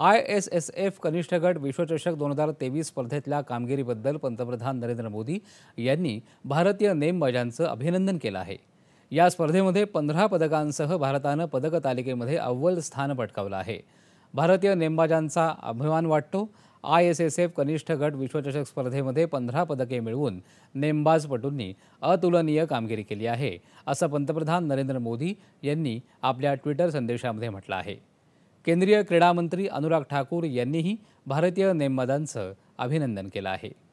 I S S F कनिष्ठ गट विश्वचषक दोन हजार तेवीस स्पर्धेतल्या कामगिरीबद्दल पंतप्रधान नरेंद्र मोदी यांनी भारतीय नेमबाजांचं अभिनंदन केलं आहे या स्पर्धेमध्ये पंधरा पदकांसह भारतानं पदक तालिकेमध्ये अव्वल स्थान पटकावलं आहे भारतीय नेमबाजांचा अभिमान वाटतो आय एस एस एफ कनिष्ठ गट विश्वचषक स्पर्धेमध्ये पंधरा पदके मिळवून नेमबाजपटूंनी अतुलनीय कामगिरी केली आहे असं पंतप्रधान नरेंद्र मोदी यांनी आपल्या ट्विटर संदेशामध्ये म्हटलं आहे केंद्रीय क्रीडामंत्री अनुराग ठाकूर यांनीही भारतीय नेमबाजांचं अभिनंदन केलं आहे